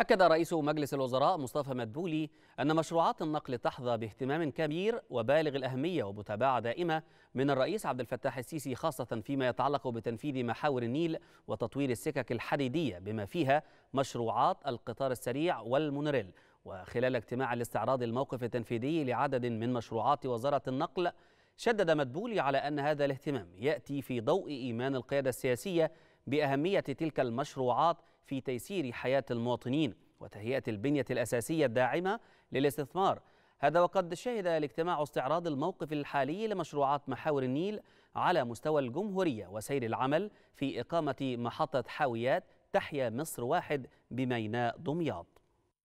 أكد رئيس مجلس الوزراء مصطفى مدبولي أن مشروعات النقل تحظى باهتمام كبير وبالغ الأهمية ومتابعة دائمة من الرئيس عبد الفتاح السيسي خاصة فيما يتعلق بتنفيذ محاور النيل وتطوير السكك الحديدية بما فيها مشروعات القطار السريع والمونوريل وخلال اجتماع الاستعراض الموقف التنفيذي لعدد من مشروعات وزارة النقل شدد مدبولي على أن هذا الاهتمام يأتي في ضوء إيمان القيادة السياسية بأهمية تلك المشروعات في تيسير حياة المواطنين وتهيئة البنية الأساسية الداعمة للاستثمار هذا وقد شهد الاجتماع استعراض الموقف الحالي لمشروعات محاور النيل على مستوى الجمهورية وسير العمل في إقامة محطة حاويات تحيا مصر واحد بميناء دمياط